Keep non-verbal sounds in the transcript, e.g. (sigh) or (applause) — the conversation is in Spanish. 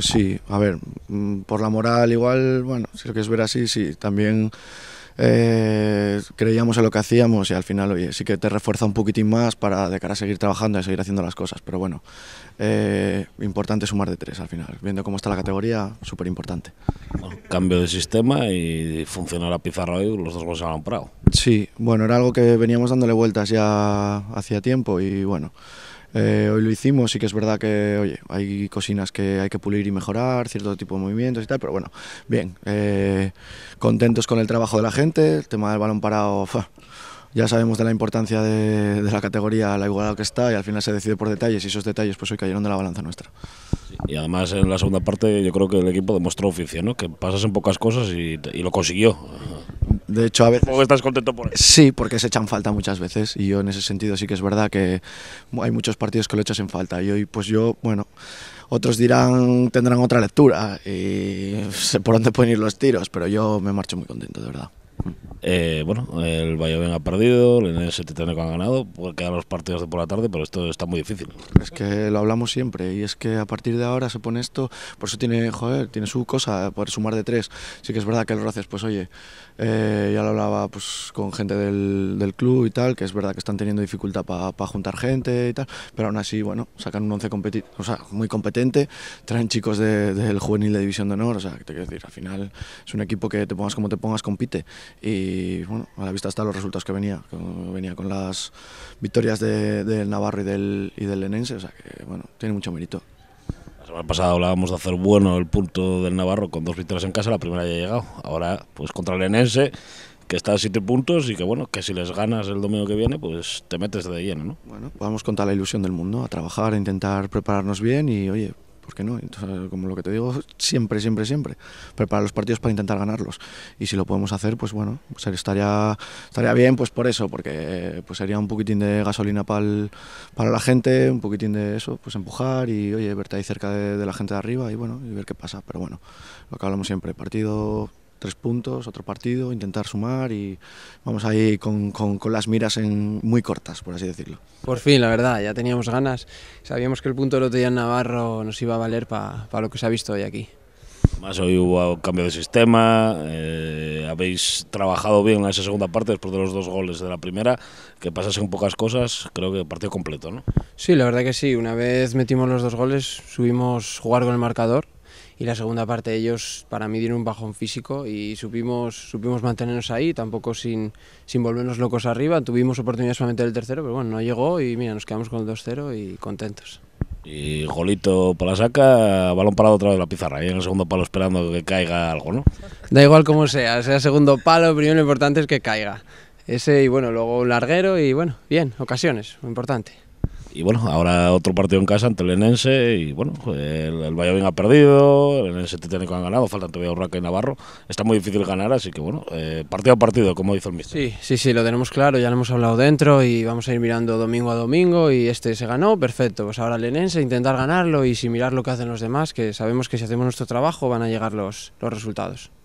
Pues sí, a ver, mm, por la moral igual, bueno, si lo que es ver así, sí, también eh, creíamos en lo que hacíamos y al final, oye, sí que te refuerza un poquitín más para de cara a seguir trabajando y seguir haciendo las cosas, pero bueno, eh, importante sumar de tres al final, viendo cómo está la categoría, súper importante. cambio de sistema y funcionó la pizarra y los dos goles han comprado. Sí, bueno, era algo que veníamos dándole vueltas ya hacía tiempo y bueno... Eh, hoy lo hicimos, y que es verdad que oye, hay cocinas que hay que pulir y mejorar, cierto tipo de movimientos y tal, pero bueno, bien, eh, contentos con el trabajo de la gente, el tema del balón parado ya sabemos de la importancia de, la categoría, la igualdad que está y al final se decide por detalles y esos detalles pues hoy cayeron de la balanza nuestra. y además en la segunda parte yo creo que el equipo demostró oficio, ¿no? que pasas en pocas cosas y, lo consiguió. De hecho, a veces... estás contento por eso? Sí, porque se echan falta muchas veces y yo en ese sentido sí que es verdad que hay muchos partidos que lo echas en falta y hoy pues yo, bueno, otros dirán, tendrán otra lectura y (laughs) sé por dónde pueden ir los tiros, pero yo me marcho muy contento, de verdad. Eh, bueno, el Bayern ha perdido, el NS Titanico ha ganado, porque quedar los partidos de por la tarde, pero esto está muy difícil. Es que lo hablamos siempre, y es que a partir de ahora se pone esto, por eso tiene, joder, tiene su cosa, poder sumar de tres. Sí que es verdad que el Roces, pues oye, eh, ya lo hablaba pues, con gente del, del, club y tal, que es verdad que están teniendo dificultad para juntar gente y tal, pero aún así, bueno, sacan un 11 competi o sea, muy competente, traen chicos del juvenil de División de Honor, o sea, que te quiero decir, al final es un equipo que te pongas como te pongas, compite. Y y bueno, a la vista están los resultados que venía, que venía con las victorias del Navarro y del, y del Lenense, o sea que bueno, tiene mucho mérito. La semana pasada hablábamos de hacer bueno el punto del Navarro con dos victorias en casa, la primera ya ha llegado, ahora pues contra el Lenense que está a siete puntos y que bueno, que si les ganas el domingo que viene, pues te metes de lleno, ¿no? Bueno, vamos con toda la ilusión del mundo, a trabajar, a intentar prepararnos bien y oye, ¿por no? Entonces, como lo que te digo, siempre, siempre, siempre, preparar los partidos para intentar ganarlos. Y si lo podemos hacer, pues bueno, pues estaría, estaría bien pues por eso, porque pues sería un poquitín de gasolina para para la gente, un poquitín de eso, pues empujar y, oye, verte ahí cerca de, de la gente de arriba y bueno, y ver qué pasa. Pero bueno, lo que hablamos siempre, partido tres puntos, otro partido, intentar sumar y vamos ahí con, con, las miras en, muy cortas, por así decirlo. Por fin, la verdad, ya teníamos ganas. Sabíamos que el punto del otro en Navarro nos iba a valer para lo que se ha visto hoy aquí. Más hoy hubo cambio de sistema, eh, habéis trabajado bien en esa segunda parte después de los dos goles de la primera, que pasasen pocas cosas, creo que partido completo, ¿no? Sí, la verdad que sí, una vez metimos los dos goles, subimos jugar con el marcador, y la segunda parte de ellos para mí dieron un bajón físico y supimos, supimos mantenernos ahí, tampoco sin, sin volvernos locos arriba. Tuvimos oportunidades solamente del el tercero, pero bueno, no llegó y mira, nos quedamos con el 2-0 y contentos. Y golito para la saca, balón parado otra vez la pizarra, y en el segundo palo esperando que caiga algo, ¿no? Da igual como sea, sea segundo palo, primero lo importante es que caiga. Ese y bueno, luego un larguero y bueno, bien, ocasiones, importante. Y bueno, ahora otro partido en casa ante el Enense y bueno, pues, el, el Valladolid ha perdido, el Enense que han ganado, falta todavía Urraca y Navarro. Está muy difícil ganar, así que bueno, eh, partido a partido, como dice el mister. Sí, sí, sí, lo tenemos claro, ya lo hemos hablado dentro y vamos a ir mirando domingo a domingo y este se ganó, perfecto. Pues ahora el Enense, intentar ganarlo y si mirar lo que hacen los demás, que sabemos que si hacemos nuestro trabajo van a llegar los, los resultados.